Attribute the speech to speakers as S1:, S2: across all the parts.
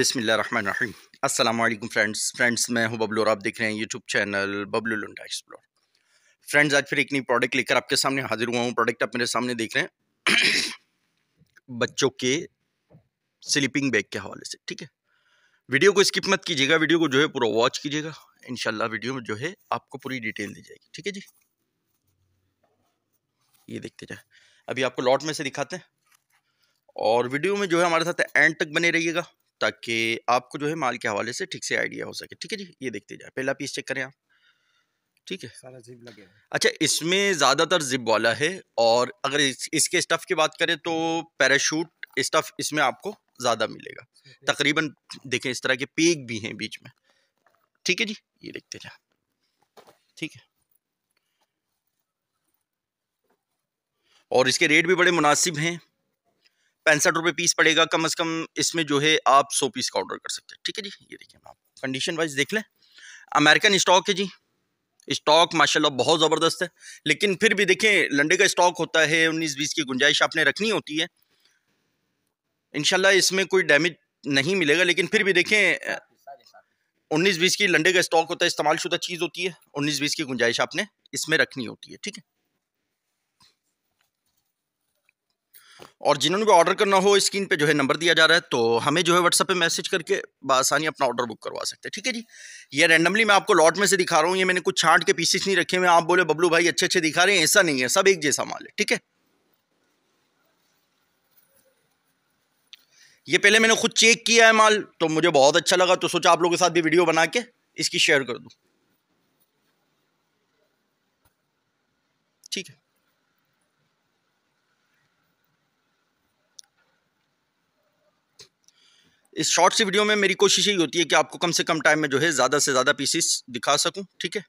S1: run अल्लाम friends friends मैं हूं बबलू और आप देख रहे हैं यूट्यूब चैनल बबलू लुंडा एक्सप्लोर फ्रेंड्स आज फिर एक नई प्रोडक्ट लेकर आपके सामने हाजिर हुआ हूं प्रोडक्ट आप मेरे सामने देख रहे हैं बच्चों के स्लीपिंग बैग के हवाले से ठीक है वीडियो को स्किप मत कीजिएगा वीडियो को जो है पूरा वॉच कीजिएगा इन वीडियो में जो है आपको पूरी डिटेल दी जाएगी ठीक है जी ये देखते जाए अभी आपको लॉट में से दिखाते हैं और वीडियो में जो है हमारे साथ एंड तक बने रहिएगा ताकि आपको जो है माल के हवाले से ठीक से आइडिया हो सके ठीक है जी ये देखते जाए पहला पीस चेक करें आप ठीक है सारा जिप लगे अच्छा इसमें ज़्यादातर जिप वाला है और अगर इस, इसके स्टफ़ की बात करें तो पैराशूट स्टफ़ इसमें आपको ज़्यादा मिलेगा तकरीबन देखें इस तरह के पीक भी हैं बीच में ठीक है जी ये देखते जाए ठीक है और इसके रेट भी बड़े मुनासिब हैं पैंसठ रुपये पीस पड़ेगा कम अज़ कम इसमें जो है आप सौ पीस का ऑर्डर कर सकते हैं ठीक है जी ये देखिए आप कंडीशन वाइज देख लें अमेरिकन स्टॉक है जी स्टॉक माशाल्लाह बहुत ज़बरदस्त है लेकिन फिर भी देखें लंडे का स्टॉक होता है उन्नीस बीस की गुंजाइश आपने रखनी होती है इनशाला इसमें कोई डैमेज नहीं मिलेगा लेकिन फिर भी देखें उन्नीस बीस की लंडे का स्टॉक होता है इस्तेमाल शुदा चीज़ होती है उन्नीस बीस की गुंजाइश आपने इसमें रखनी होती है ठीक है और जिन्होंने भी ऑर्डर करना हो स्क्रीन पे जो है नंबर दिया जा रहा है तो हमें जो है व्हाट्सअप पे मैसेज करके बसानी अपना ऑर्डर बुक करवा सकते हैं ठीक है जी ये रैंडमली मैं आपको लॉट में से दिखा रहा हूँ ये मैंने कुछ छांट के पीसेस नहीं रखे हुए आप बोले बबलू भाई अच्छे अच्छे दिखा रहे हैं ऐसा नहीं है सब एक जैसा माल है ठीक है ये पहले मैंने खुद चेक किया है माल तो मुझे बहुत अच्छा लगा तो सोचा आप लोगों के साथ भी वीडियो बना के इसकी शेयर कर दूँ इस शॉर्ट सी वीडियो में मेरी कोशिश यही होती है कि आपको कम से कम टाइम में जो है ज़्यादा से ज़्यादा पीसीस दिखा सकूँ ठीक है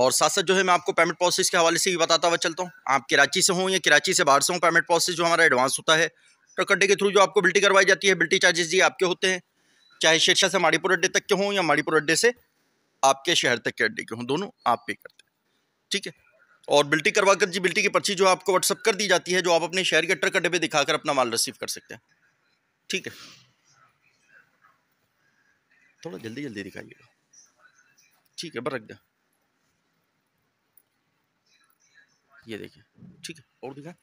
S1: और साथ साथ जो है मैं आपको पेमेंट प्रोसेस के हवाले से ही बताता हुआ चलता हूँ आप कराची से हों या कराची से बाहर से हों पेमेंट प्रोसेस जो हमारा एडवांस होता है ट्रक तो अड्डे के थ्रू जो आपको बिल्टी करवाई जाती है बिल्टी चार्जेस जी आपके होते हैं चाहे शेरशाह से माड़ीपुर अड्डे तक के हों या माड़ीपुर अड्डे से आपके शहर तक के अड्डे के हों दोनों आप पे करते हैं ठीक है और बिल्टी करवा कर जी बिल्टी की पर्ची जो आपको व्हाट्सअप कर दी जाती है जो आप अपने शहर के ट्रक अड्डे पर दिखाकर अपना माल रिसीव कर सकते हैं ठीक है थोड़ा जल्दी जल्दी दिखाइएगा ठीक है बर रख दे ये देखिए ठीक है और दिखा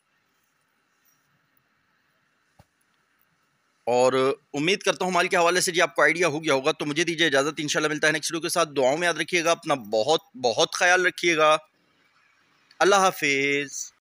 S1: और उम्मीद करता हूँ हमारे के हवाले से जी आपको आइडिया हो गया होगा तो मुझे दीजिए इजाज़त इंशाल्लाह मिलता है नेक्स्ट वीडियो के साथ दुआओं में याद रखिएगा अपना बहुत बहुत ख्याल रखिएगा अल्लाह हाफिज़